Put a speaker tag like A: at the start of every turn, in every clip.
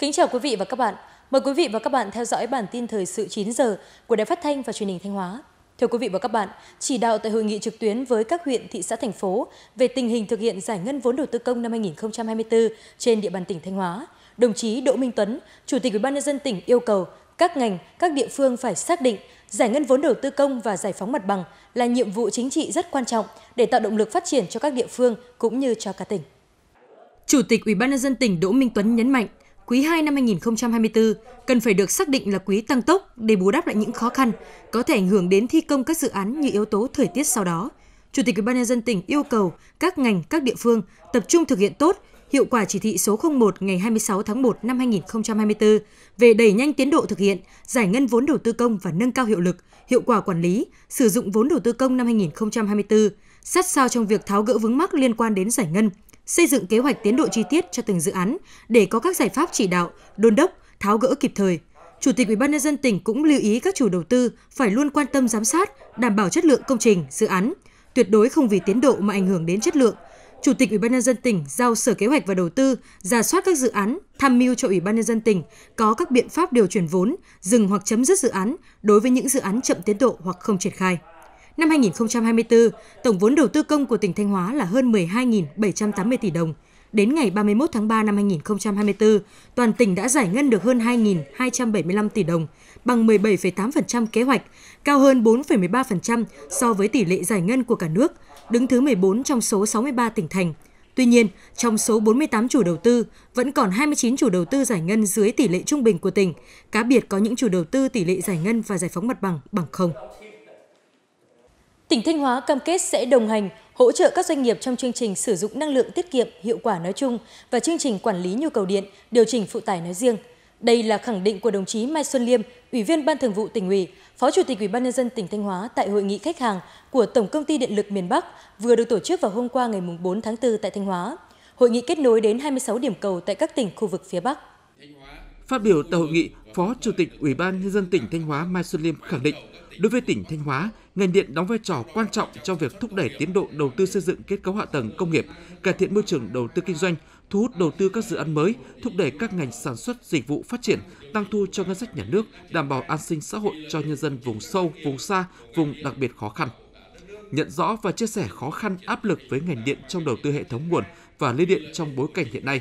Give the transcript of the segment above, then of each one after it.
A: Kính chào quý vị và các bạn. Mời quý vị và các bạn theo dõi bản tin thời sự 9 giờ của Đài Phát thanh và Truyền hình Thanh Hóa. Thưa quý vị và các bạn, chỉ đạo tại hội nghị trực tuyến với các huyện, thị xã, thành phố về tình hình thực hiện giải ngân vốn đầu tư công năm 2024 trên địa bàn tỉnh Thanh Hóa, đồng chí Đỗ Minh Tuấn, Chủ tịch Ủy ban nhân dân tỉnh yêu cầu các ngành, các địa phương phải xác định giải ngân vốn đầu tư công và giải phóng mặt bằng là nhiệm vụ chính trị rất quan trọng để tạo động lực phát triển cho các địa phương cũng như cho cả tỉnh. Chủ tịch Ủy ban nhân dân tỉnh Đỗ Minh Tuấn nhấn mạnh, quý 2 năm 2024 cần phải được xác định là quý tăng tốc để bù đắp lại những khó khăn có thể ảnh hưởng đến thi công các dự án như yếu tố thời tiết sau đó. Chủ tịch Ủy ban nhân dân tỉnh yêu cầu các ngành, các địa phương tập trung thực hiện tốt hiệu quả chỉ thị số 01 ngày 26 tháng 1 năm 2024 về đẩy nhanh tiến độ thực hiện, giải ngân vốn đầu tư công và nâng cao hiệu lực, hiệu quả quản lý, sử dụng vốn đầu tư công năm 2024, sát sao trong việc tháo gỡ vướng mắc liên quan đến giải ngân, xây dựng kế hoạch tiến độ chi tiết cho từng dự án để có các giải pháp chỉ đạo, đôn đốc, tháo gỡ kịp thời. Chủ tịch UBND tỉnh cũng lưu ý các chủ đầu tư phải luôn quan tâm giám sát, đảm bảo chất lượng công trình, dự án, tuyệt đối không vì tiến độ mà ảnh hưởng đến chất lượng. Chủ tịch ủy ban nhân dân tỉnh giao Sở Kế hoạch và Đầu tư ra soát các dự án, tham mưu cho ủy ban nhân dân tỉnh có các biện pháp điều chuyển vốn, dừng hoặc chấm dứt dự án đối với những dự án chậm tiến độ hoặc không triển khai. Năm 2024, tổng vốn đầu tư công của tỉnh Thanh Hóa là hơn 12.780 tỷ đồng. Đến ngày 31 tháng 3 năm 2024, toàn tỉnh đã giải ngân được hơn 2.275 tỷ đồng, bằng 17,8% kế hoạch, cao hơn 4,13% so với tỷ lệ giải ngân của cả nước, đứng thứ 14 trong số 63 tỉnh thành. Tuy nhiên, trong số 48 chủ đầu tư, vẫn còn 29 chủ đầu tư giải ngân dưới tỷ lệ trung bình của tỉnh, cá biệt có những chủ đầu tư tỷ lệ giải ngân và giải phóng mặt bằng bằng không. Tỉnh Thanh Hóa cam kết sẽ đồng hành, hỗ trợ các doanh nghiệp trong chương trình sử dụng năng lượng tiết kiệm hiệu quả nói chung và chương trình quản lý nhu cầu điện, điều chỉnh phụ tải nói riêng. Đây là khẳng định của đồng chí Mai Xuân Liêm, Ủy viên Ban Thường vụ tỉnh ủy, Phó Chủ tịch Ủy ban nhân dân tỉnh Thanh Hóa tại hội nghị khách hàng của Tổng công ty Điện lực miền Bắc vừa được tổ chức vào hôm qua ngày 4 tháng 4 tại Thanh Hóa. Hội nghị kết nối đến 26 điểm cầu tại các tỉnh khu vực phía Bắc.
B: Phát biểu tại hội nghị, Phó Chủ tịch Ủy ban Nhân dân tỉnh Thanh Hóa Mai Xuân Liêm khẳng định, đối với tỉnh Thanh Hóa, ngành điện đóng vai trò quan trọng trong việc thúc đẩy tiến độ đầu tư xây dựng kết cấu hạ tầng công nghiệp, cải thiện môi trường đầu tư kinh doanh, thu hút đầu tư các dự án mới, thúc đẩy các ngành sản xuất dịch vụ phát triển, tăng thu cho ngân sách nhà nước, đảm bảo an sinh xã hội cho nhân dân vùng sâu, vùng xa, vùng đặc biệt khó khăn. Nhận rõ và chia sẻ khó khăn áp lực với ngành điện trong đầu tư hệ thống nguồn và lưới điện trong bối cảnh hiện nay,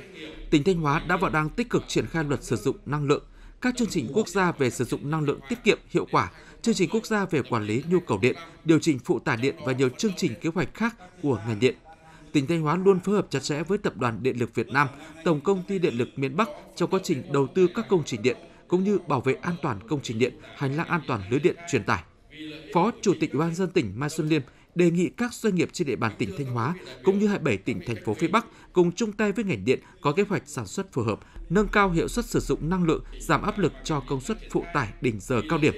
B: tỉnh Thanh Hóa đã và đang tích cực triển khai luật sử dụng năng lượng, các chương trình quốc gia về sử dụng năng lượng tiết kiệm hiệu quả, chương trình quốc gia về quản lý nhu cầu điện, điều chỉnh phụ tải điện và nhiều chương trình kế hoạch khác của ngành điện. Tỉnh Thanh Hóa luôn phối hợp chặt chẽ với Tập đoàn Điện lực Việt Nam, Tổng công ty Điện lực miền Bắc trong quá trình đầu tư các công trình điện cũng như bảo vệ an toàn công trình điện, hành lang an toàn lưới điện truyền tải. Phó Chủ tịch Ủy ban dân tỉnh Mai Xuân Liêm đề nghị các doanh nghiệp trên địa bàn tỉnh Thanh Hóa cũng như 27 tỉnh thành phố phía Bắc cùng chung tay với ngành điện có kế hoạch sản xuất phù hợp, nâng cao hiệu suất sử dụng năng lượng, giảm áp lực cho công suất phụ tải đỉnh giờ cao điểm.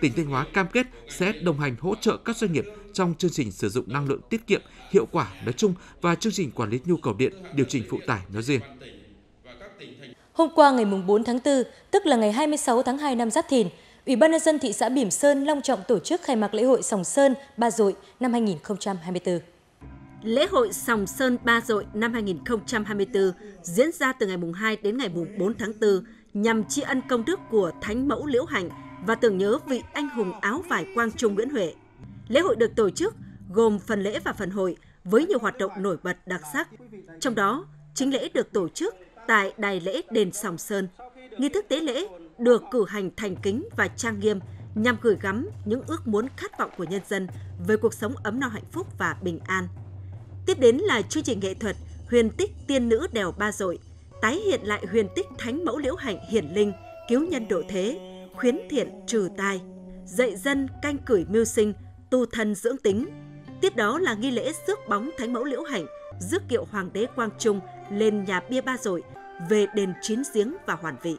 B: Tỉnh Thanh Hóa cam kết sẽ đồng hành hỗ trợ các doanh nghiệp trong chương trình sử dụng năng lượng tiết kiệm, hiệu quả nói chung và chương trình quản lý nhu cầu điện, điều chỉnh phụ tải nói riêng.
A: Hôm qua ngày 4 tháng 4, tức là ngày 26 tháng 2 năm Giáp Thìn, Ủy ban nhân dân thị xã Bỉm Sơn long trọng tổ chức khai mạc lễ hội Sòng Sơn Ba Dội năm 2024.
C: Lễ hội Sòng Sơn Ba Dội năm 2024 diễn ra từ ngày mùng 2 đến ngày mùng 4 tháng 4 nhằm tri ân công đức của Thánh Mẫu Liễu Hạnh và tưởng nhớ vị anh hùng áo vải quang trung Nguyễn Huệ. Lễ hội được tổ chức gồm phần lễ và phần hội với nhiều hoạt động nổi bật đặc sắc. Trong đó, chính lễ được tổ chức tại Đài lễ Đền Sòng Sơn. Nghi thức tế lễ được cử hành thành kính và trang nghiêm nhằm gửi gắm những ước muốn khát vọng của nhân dân về cuộc sống ấm no hạnh phúc và bình an. Tiếp đến là chương trình nghệ thuật Huyền tích tiên nữ đèo Ba Dội, tái hiện lại huyền tích thánh mẫu liễu hạnh hiển linh, cứu nhân độ thế, khuyến thiện trừ tai, dạy dân canh cửi mưu sinh, tu thân dưỡng tính. Tiếp đó là nghi lễ rước bóng thánh mẫu liễu hạnh, rước kiệu hoàng đế Quang Trung lên nhà bia Ba Dội về đền Chín Giếng và Hoàn Vị.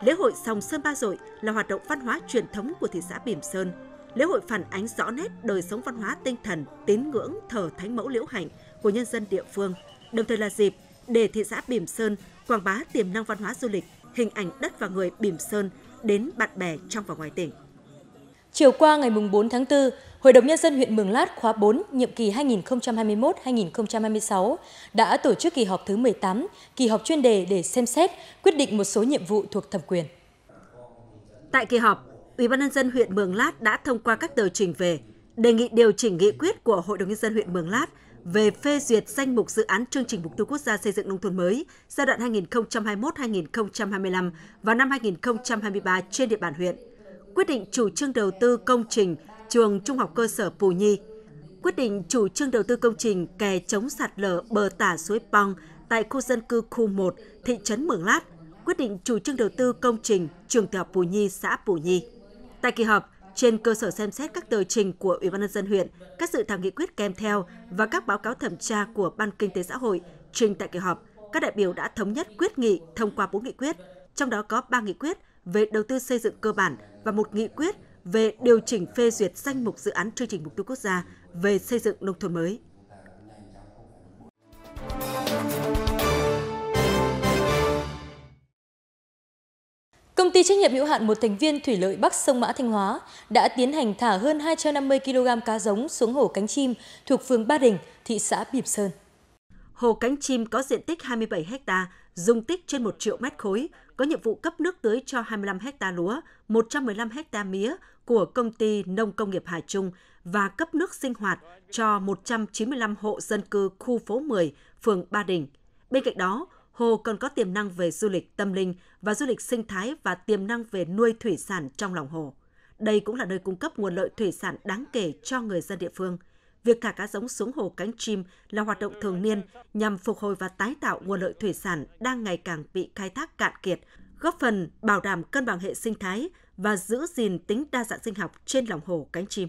C: Lễ hội Sòng Sơn Ba Dội là hoạt động văn hóa truyền thống của thị xã Bỉm Sơn. Lễ hội phản ánh rõ nét đời sống văn hóa tinh thần, tín ngưỡng thờ Thánh Mẫu Liễu Hạnh của nhân dân địa phương, đồng thời là dịp để thị xã Bỉm Sơn quảng bá tiềm năng văn hóa du lịch, hình ảnh đất và người Bỉm Sơn đến bạn bè trong và ngoài tỉnh.
A: Chiều qua ngày 4 tháng 4, Hội đồng Nhân dân huyện Mường Lát khóa 4, nhiệm kỳ 2021-2026 đã tổ chức kỳ họp thứ 18, kỳ họp chuyên đề
C: để xem xét, quyết định một số nhiệm vụ thuộc thẩm quyền. Tại kỳ họp, Ủy ban nhân dân huyện Mường Lát đã thông qua các tờ trình về đề nghị điều chỉnh nghị quyết của Hội đồng nhân dân huyện Mường Lát về phê duyệt danh mục dự án chương trình mục tiêu quốc gia xây dựng nông thôn mới giai đoạn 2021-2025 và năm 2023 trên địa bàn huyện. Quyết định chủ trương đầu tư công trình trường Trung học cơ sở Pù Nhi. Quyết định chủ trương đầu tư công trình kè chống sạt lở bờ tả suối Pong tại khu dân cư khu 1, thị trấn Mường Lát, quyết định chủ trương đầu tư công trình trường tiểu học Pù Nhi, xã Pù Nhi. Tại kỳ họp, trên cơ sở xem xét các tờ trình của Ủy ban nhân dân huyện, các dự thảo nghị quyết kèm theo và các báo cáo thẩm tra của Ban Kinh tế xã hội trình tại kỳ họp, các đại biểu đã thống nhất quyết nghị thông qua bốn nghị quyết, trong đó có ba nghị quyết về đầu tư xây dựng cơ bản và một nghị quyết về điều chỉnh phê duyệt danh mục dự án chương trình mục tiêu quốc gia về xây dựng nông thôn mới.
A: Công ty trách nhiệm hữu hạn một thành viên thủy lợi Bắc sông Mã Thanh Hóa đã tiến hành thả hơn 250 kg cá giống xuống hồ cánh chim thuộc
C: phường Ba Đình, thị xã Bỉm Sơn. Hồ cánh chim có diện tích 27 ha, dung tích trên 1 triệu mét khối, có nhiệm vụ cấp nước tưới cho 25 ha lúa, 115 ha mía, của công ty nông công nghiệp Hải Trung và cấp nước sinh hoạt cho 195 hộ dân cư khu phố 10, phường Ba Đình. Bên cạnh đó, hồ còn có tiềm năng về du lịch tâm linh và du lịch sinh thái và tiềm năng về nuôi thủy sản trong lòng hồ. Đây cũng là nơi cung cấp nguồn lợi thủy sản đáng kể cho người dân địa phương. Việc thả cá giống xuống hồ cánh chim là hoạt động thường niên nhằm phục hồi và tái tạo nguồn lợi thủy sản đang ngày càng bị khai thác cạn kiệt, góp phần bảo đảm cân bằng hệ sinh thái, và giữ gìn tính đa dạng sinh học trên lòng hồ cánh chim.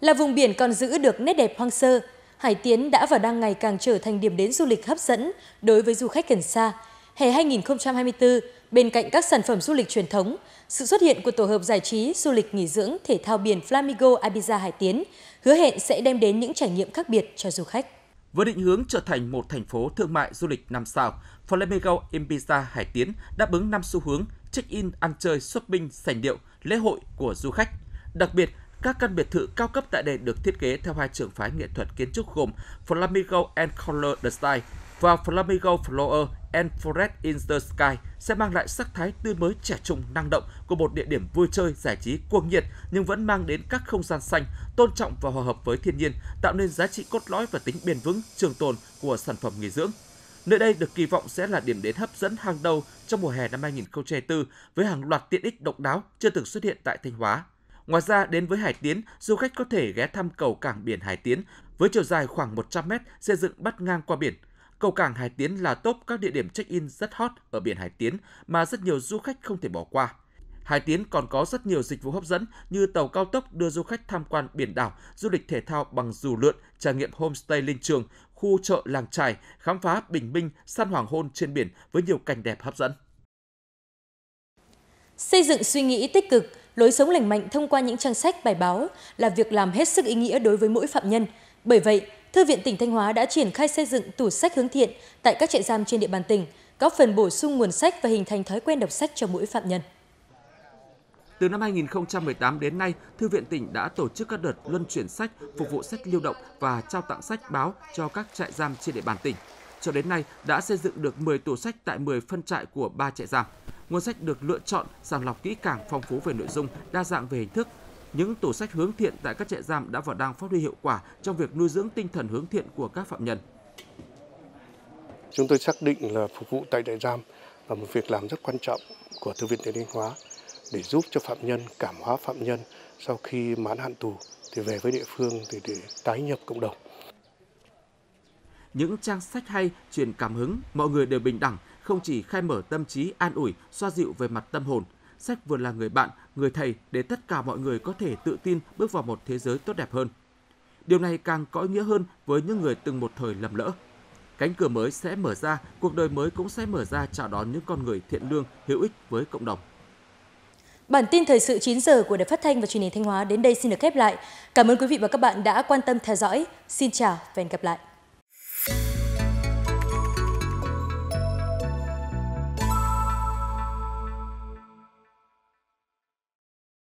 C: Là vùng biển còn giữ được nét đẹp hoang sơ,
A: Hải Tiến đã và đang ngày càng trở thành điểm đến du lịch hấp dẫn đối với du khách gần xa. Hè 2024, bên cạnh các sản phẩm du lịch truyền thống, sự xuất hiện của tổ hợp giải trí du lịch nghỉ dưỡng thể thao biển Flamingo Ibiza Hải Tiến hứa hẹn sẽ đem đến những trải nghiệm khác biệt cho du khách.
B: Với định hướng trở thành một thành phố thương mại du lịch năm sao, Flamingo Ibiza Hải Tiến đáp ứng năm xu hướng check-in, ăn chơi, shopping, sành điệu, lễ hội của du khách. Đặc biệt, các căn biệt thự cao cấp tại đây được thiết kế theo hai trường phái nghệ thuật kiến trúc gồm Flamingo and Color the Sky và Flamingo Flower and Forest in the Sky sẽ mang lại sắc thái tươi mới trẻ trung năng động của một địa điểm vui chơi giải trí cuồng nhiệt nhưng vẫn mang đến các không gian xanh, tôn trọng và hòa hợp với thiên nhiên, tạo nên giá trị cốt lõi và tính bền vững, trường tồn của sản phẩm nghỉ dưỡng. Nơi đây được kỳ vọng sẽ là điểm đến hấp dẫn hàng đầu trong mùa hè năm 2024 với hàng loạt tiện ích độc đáo chưa từng xuất hiện tại Thanh Hóa. Ngoài ra, đến với Hải Tiến, du khách có thể ghé thăm cầu cảng biển Hải Tiến với chiều dài khoảng 100 mét, xây dựng bắt ngang qua biển. Cầu cảng Hải Tiến là top các địa điểm check-in rất hot ở biển Hải Tiến mà rất nhiều du khách không thể bỏ qua. Hải Tiến còn có rất nhiều dịch vụ hấp dẫn như tàu cao tốc đưa du khách tham quan biển đảo, du lịch thể thao bằng dù lượn, trải nghiệm homestay linh trường khu chợ làng trài, khám phá bình minh, săn hoàng hôn trên biển với nhiều cảnh đẹp hấp dẫn.
A: Xây dựng suy nghĩ tích cực, lối sống lành mạnh thông qua những trang sách, bài báo là việc làm hết sức ý nghĩa đối với mỗi phạm nhân. Bởi vậy, Thư viện tỉnh Thanh Hóa đã triển khai xây dựng tủ sách hướng thiện tại các trại giam trên địa bàn tỉnh, góp phần bổ sung nguồn sách và hình thành thói quen đọc sách cho mỗi phạm nhân.
B: Từ năm 2018 đến nay, Thư viện tỉnh đã tổ chức các đợt luân chuyển sách, phục vụ sách lưu động và trao tặng sách báo cho các trại giam trên địa bàn tỉnh. Cho đến nay đã xây dựng được 10 tủ sách tại 10 phân trại của 3 trại giam. Nguồn sách được lựa chọn, sàng lọc kỹ càng, phong phú về nội dung, đa dạng về hình thức. Những tủ sách hướng thiện tại các trại giam đã và đang phát huy hiệu quả trong việc nuôi dưỡng tinh thần hướng thiện của các phạm nhân. Chúng tôi xác định là phục vụ tại trại giam là một việc làm rất quan trọng của Thư viện tỉnh Thanh Hóa để giúp cho phạm nhân cảm hóa phạm nhân sau khi mãn hạn tù thì về với địa phương để, để tái nhập cộng đồng. Những trang sách hay truyền cảm hứng, mọi người đều bình đẳng, không chỉ khai mở tâm trí an ủi, xoa dịu về mặt tâm hồn, sách vừa là người bạn, người thầy để tất cả mọi người có thể tự tin bước vào một thế giới tốt đẹp hơn. Điều này càng có ý nghĩa hơn với những người từng một thời lầm lỡ. Cánh cửa mới sẽ mở ra, cuộc đời mới cũng sẽ mở ra chào đón những con người thiện lương, hữu ích với cộng đồng.
A: Bản tin thời sự 9 giờ của Đài Phát thanh và Truyền hình Thanh Hóa đến đây xin được khép lại. Cảm ơn quý vị và các bạn đã quan tâm theo dõi. Xin chào và hẹn gặp lại.